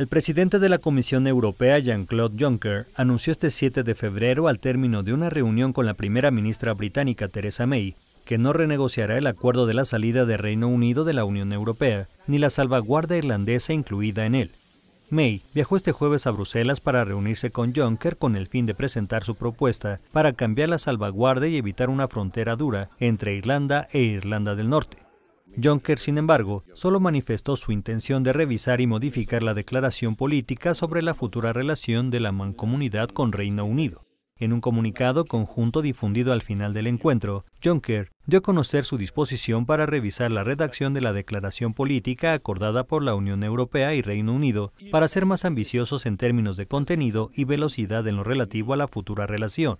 El presidente de la Comisión Europea, Jean-Claude Juncker, anunció este 7 de febrero, al término de una reunión con la primera ministra británica, Theresa May, que no renegociará el acuerdo de la salida del Reino Unido de la Unión Europea, ni la salvaguarda irlandesa incluida en él. May viajó este jueves a Bruselas para reunirse con Juncker con el fin de presentar su propuesta para cambiar la salvaguarda y evitar una frontera dura entre Irlanda e Irlanda del Norte. Juncker, sin embargo, solo manifestó su intención de revisar y modificar la declaración política sobre la futura relación de la mancomunidad con Reino Unido. En un comunicado conjunto difundido al final del encuentro, Juncker dio a conocer su disposición para revisar la redacción de la declaración política acordada por la Unión Europea y Reino Unido para ser más ambiciosos en términos de contenido y velocidad en lo relativo a la futura relación.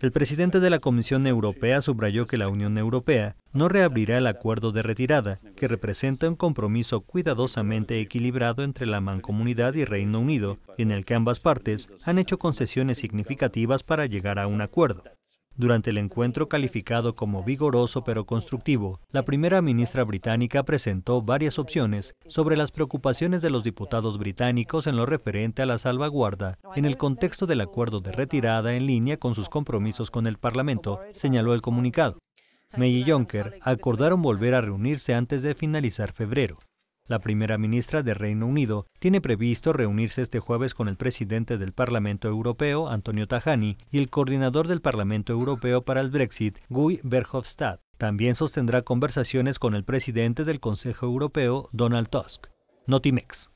El presidente de la Comisión Europea subrayó que la Unión Europea no reabrirá el acuerdo de retirada, que representa un compromiso cuidadosamente equilibrado entre la mancomunidad y Reino Unido, en el que ambas partes han hecho concesiones significativas para llegar a un acuerdo. Durante el encuentro calificado como vigoroso pero constructivo, la primera ministra británica presentó varias opciones sobre las preocupaciones de los diputados británicos en lo referente a la salvaguarda en el contexto del acuerdo de retirada en línea con sus compromisos con el Parlamento, señaló el comunicado. May y Juncker acordaron volver a reunirse antes de finalizar febrero. La primera ministra de Reino Unido tiene previsto reunirse este jueves con el presidente del Parlamento Europeo, Antonio Tajani, y el coordinador del Parlamento Europeo para el Brexit, Guy Verhofstadt. También sostendrá conversaciones con el presidente del Consejo Europeo, Donald Tusk. Notimex.